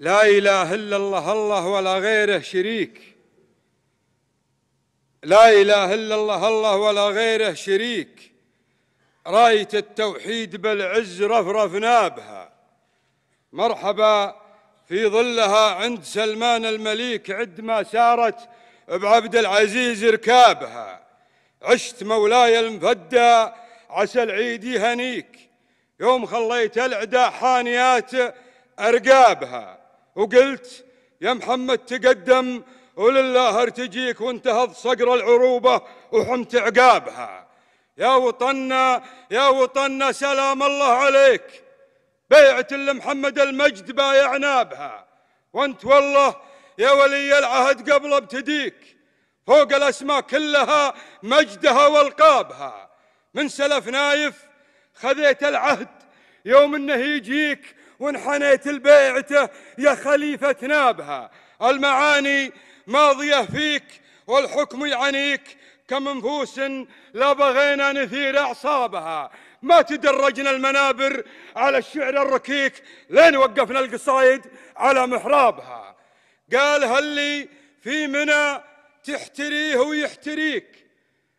لا إله إلا الله الله ولا غيره شريك لا إله إلا الله الله ولا غيره شريك راية التوحيد بالعز رفرفنا بها مرحبا في ظلها عند سلمان المليك عد ما سارت بعبد العزيز ركابها عشت مولاي المفدى عسى العيد يهنيك يوم خليت العدا حانيات أرقابها وقلت يا محمد تقدم ولله ارتجيك وانتهض صقر العروبة وحمت عقابها يا وطنا يا وطنا سلام الله عليك بيعة لمحمد المجد بايعنا بها وانت والله يا ولي العهد قبل ابتديك فوق الأسماء كلها مجدها والقابها من سلف نايف خذيت العهد يوم انه يجيك وانحنيت لبيعته يا خليفة نابها المعاني ماضية فيك والحكم يعنيك كمنفوس لا بغينا نثير أعصابها ما تدرجنا المنابر على الشعر الركيك لين وقفنا القصايد على محرابها قال هلي في منى تحتريه ويحتريك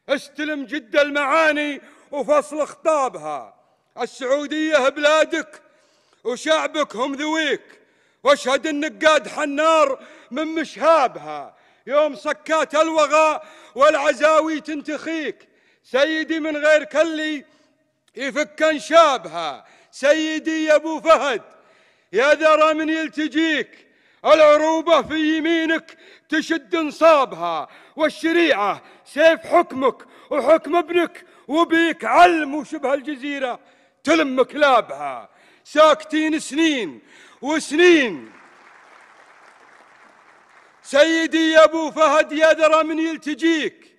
استلم جد المعاني وفصل خطابها السعودية بلادك وشعبك هم ذويك واشهد انك قاد حنار من مشهابها يوم صكات الوغى والعزاوي تنتخيك سيدي من غير كلي يفك انشابها سيدي يا ابو فهد يا ذرى من يلتجيك العروبة في يمينك تشد انصابها والشريعة سيف حكمك وحكم ابنك وبيك علم وشبه الجزيرة تلم كلابها ساكتين سنين وسنين سيدي يا ابو فهد يدرى من يلتجيك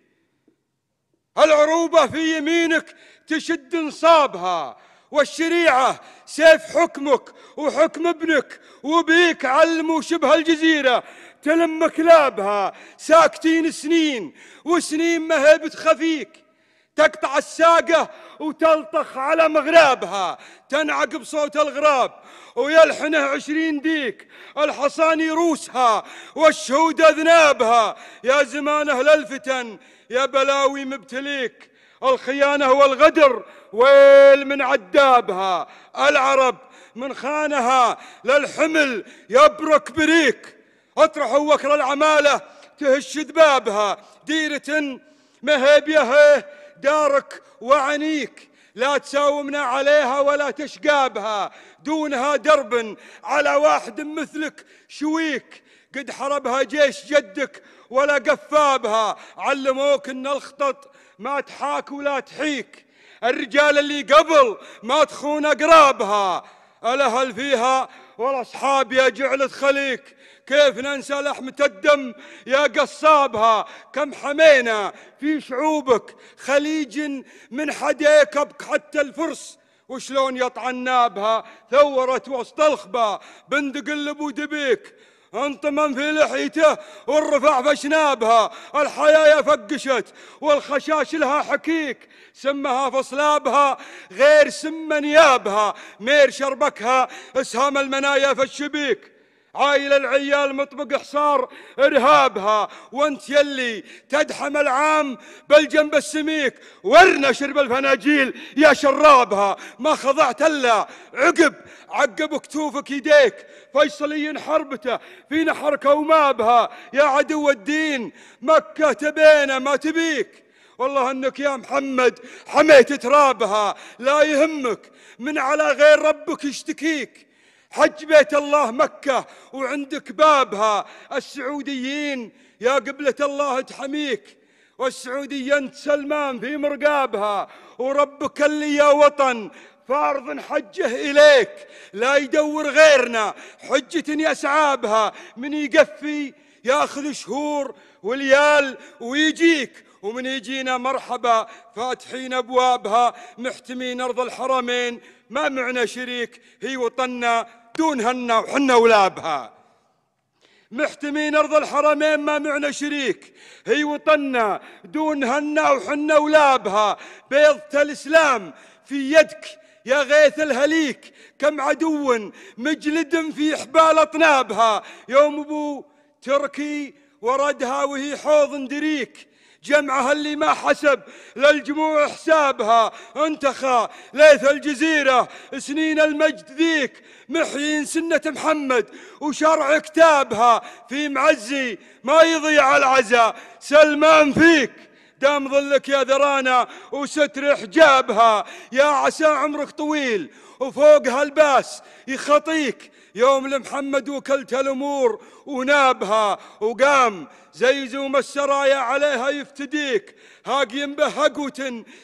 العروبه في يمينك تشد نصابها والشريعه سيف حكمك وحكم ابنك وبيك علموا شبه الجزيره تلم كلابها ساكتين سنين وسنين ما هي بتخفيك تقطع الساقة وتلطخ على مغرابها تنعق بصوت الغراب ويلحنه عشرين ديك الحصان يروسها والشهود أذنابها يا زمانه للفتن يا بلاوي مبتليك الخيانة والغدر ويل من عدابها العرب من خانها للحمل يبرك بريك اطرحوا وكر العمالة تهش دبابها ديرة مهيب يهيه دارك وعنيك لا تساومنا عليها ولا تشقى بها دونها درب على واحد مثلك شويك قد حربها جيش جدك ولا قفابها علموك ان الخطط ما تحاك ولا تحيك الرجال اللي قبل ما تخون اقرابها الاهل فيها والاصحاب يا جعلت خليك كيف ننسى لحمة الدم يا قصابها كم حمينا في شعوبك خليج من حديك حتى الفرس وشلون يطعنا بها ثورت وسط الخبا بندق بندقلب دبيك انطمن في لحيته والرفع فشنابها الحياة فقشت والخشاش لها حكيك سمها فصلابها غير سم نيابها مير شربكها اسهام المنايا فالشبيك عائلة العيال مطبق حصار إرهابها وانت يلي تدحم العام بالجنب السميك ورنا شرب الفناجيل يا شرابها ما خضعت إلا عقب عقب كتوفك يديك فيصلي حربته في نحرك ومابها يا عدو الدين مكة تبينا ما تبيك والله انك يا محمد حميت ترابها لا يهمك من على غير ربك يشتكيك حج بيت الله مكة وعندك بابها السعوديين يا قبلة الله تحميك والسعودية انت سلمان في مرقابها وربك اللي يا وطن فارض حجه إليك لا يدور غيرنا حجة يسعابها من يقفي ياخذ شهور وليال ويجيك ومن يجينا مرحبا فاتحين ابوابها محتمين ارض الحرمين ما معنا شريك هي وطننا دونهن وحنا ولابها محتمين أرض الحرمين ما معنا شريك هي وطننا دونهن وحنا ولابها بيضة الإسلام في يدك يا غيث الهليك كم عدو مجلد في حبال أطنابها يوم أبو تركي وردها وهي حوض دريك جمعها اللي ما حسب للجموع حسابها انتخى ليث الجزيرة سنين المجد ذيك محيين سنة محمد وشرع كتابها في معزي ما يضيع العزاء سلمان فيك دام ظلك يا ذرانا وستر حجابها يا عسى عمرك طويل وفوق هالباس يخطيك يوم لمحمد وكلت الأمور ونابها وقام زي زوم السرايا عليها يفتديك هاق ينبه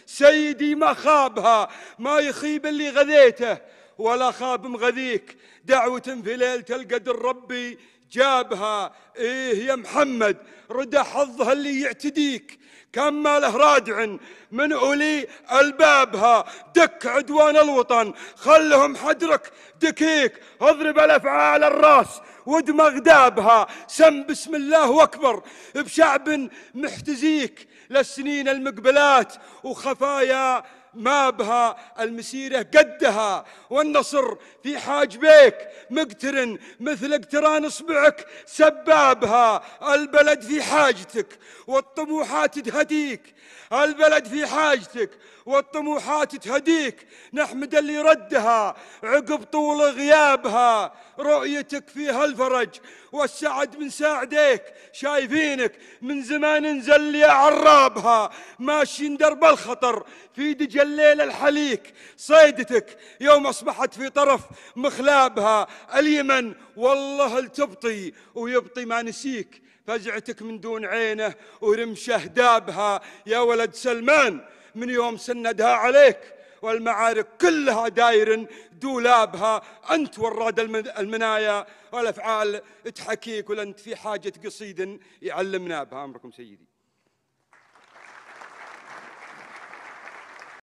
سيدي ما خابها ما يخيب اللي غذيته ولا خاب مغذيك دعوة في ليلة القدر ربي جابها إيه يا محمد ردى حظها اللي يعتديك كان ماله رادع من أولي ألبابها دك عدوان الوطن خلهم حدرك دكيك اضرب الأفعال الراس ودمغ دابها سم بسم الله واكبر بشعب محتزيك للسنين المقبلات وخفايا ما بها المسيرة قدها والنصر في حاجبيك مقترن مثل اقتران اصبعك سبابها البلد في حاجتك والطموحات تهديك البلد في حاجتك والطموحات تهديك نحمد اللي ردها عقب طول غيابها رؤيتك فيها الفرج والسعد من ساعديك شايفينك من زمان انزل يا عرابها ماشين درب الخطر في دجى الليل الحليك صيدتك يوم أصبحت في طرف مخلابها اليمن والله التبطي ويبطي ما نسيك فزعتك من دون عينه ورمشه دابها يا ولد سلمان من يوم سندها عليك والمعارك كلها داير دولابها أنت وراد المنايا والأفعال تحكيك ولأنت في حاجة قصيد يعلمنا بها أمركم سيدي